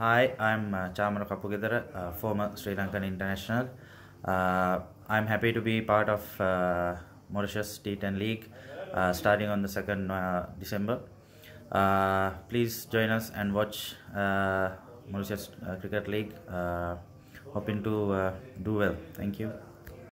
Hi, I'm uh, Chamara uh, former Sri Lankan international. Uh, I'm happy to be part of uh, Mauritius T10 League uh, starting on the 2nd uh, December. Uh, please join us and watch Mauritius Cricket League. hoping to do well. Thank you.